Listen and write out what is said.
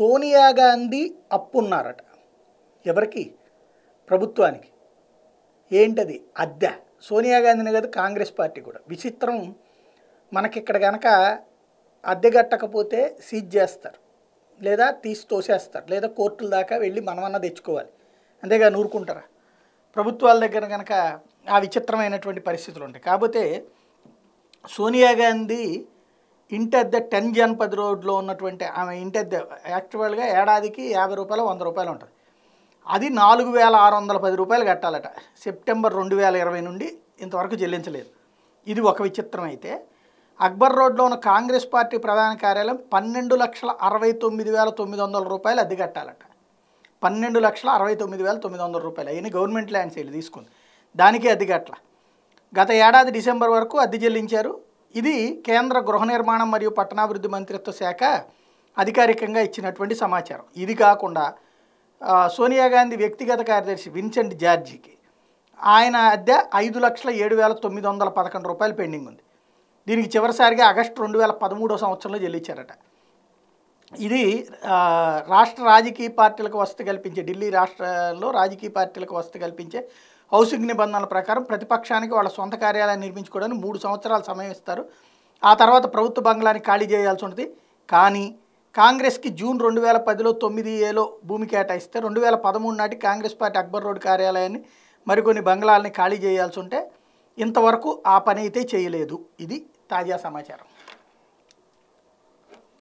సోనియా గాంధీ అప్పున్నారట ఎవరికి ప్రభుత్వానికి ఏంటది అద్దె సోనియా గాంధీని కాదు కాంగ్రెస్ పార్టీ కూడా విచిత్రం మనకిక్కడ కనుక అద్దె కట్టకపోతే సీజ్ చేస్తారు లేదా తీసి తోసేస్తారు లేదా కోర్టుల దాకా వెళ్ళి మనమన్నా తెచ్చుకోవాలి అంతేగా నూరుకుంటారా ప్రభుత్వాల దగ్గర కనుక ఆ విచిత్రమైనటువంటి పరిస్థితులు ఉంటాయి కాకపోతే సోనియా గాంధీ ఇంటి అద్దె టెన్ జనపద్ రోడ్లో ఉన్నటువంటి ఆమె ఇంటి అద్దె యాక్చువల్గా ఏడాదికి యాభై రూపాయలు వంద రూపాయలు ఉంటుంది అది నాలుగు వేల ఆరు వందల పది రూపాయలు కట్టాలట సెప్టెంబర్ రెండు వేల ఇరవై నుండి ఇంతవరకు చెల్లించలేదు ఇది ఒక విచిత్రం అయితే అక్బర్ రోడ్లో ఉన్న కాంగ్రెస్ పార్టీ ప్రధాన కార్యాలయం పన్నెండు లక్షల అరవై తొమ్మిది వేల తొమ్మిది వందల రూపాయలు అద్దె కట్టాలట పన్నెండు లక్షల అరవై తొమ్మిది వేల తొమ్మిది వందల రూపాయలు అయిన గవర్నమెంట్ ల్యాండ్స్ వీళ్ళు తీసుకుంది దానికి అద్దె కట్టాల గత ఏడాది డిసెంబర్ వరకు అద్దె చెల్లించారు ఇది కేంద్ర గృహ నిర్మాణం మరియు పట్టణాభివృద్ధి మంత్రిత్వ శాఖ అధికారికంగా ఇచ్చినటువంటి సమాచారం ఇది కాకుండా సోనియా గాంధీ వ్యక్తిగత కార్యదర్శి విన్సెంట్ జార్జీకి ఆయన అద్దె ఐదు లక్షల ఏడు వేల తొమ్మిది వందల పదకొండు రూపాయలు పెండింగ్ ఉంది దీనికి చివరిసారిగా ఆగస్టు రెండు వేల పదమూడో సంవత్సరంలో చెల్లించారట ఇది రాష్ట్ర రాజకీయ పార్టీలకు వసతి కల్పించే ఢిల్లీ రాష్ట్రాల్లో రాజకీయ పార్టీలకు వసతి కల్పించే హౌసింగ్ నిబంధనల ప్రకారం ప్రతిపక్షానికి వాళ్ళ సొంత కార్యాలయాన్ని నిర్మించుకోవడానికి మూడు సంవత్సరాలు సమయం ఇస్తారు ఆ తర్వాత ప్రభుత్వ బంగ్లాన్ని ఖాళీ చేయాల్సి ఉంటుంది కానీ కాంగ్రెస్కి జూన్ రెండు వేల పదిలో తొమ్మిది ఏలో భూమి కేటాయిస్తే రెండు వేల పదమూడు నాటి కాంగ్రెస్ పార్టీ అక్బర్ రోడ్ కార్యాలయాన్ని మరికొన్ని బంగ్లాలని ఖాళీ చేయాల్సి ఉంటే ఇంతవరకు ఆ పని అయితే చేయలేదు ఇది తాజా సమాచారం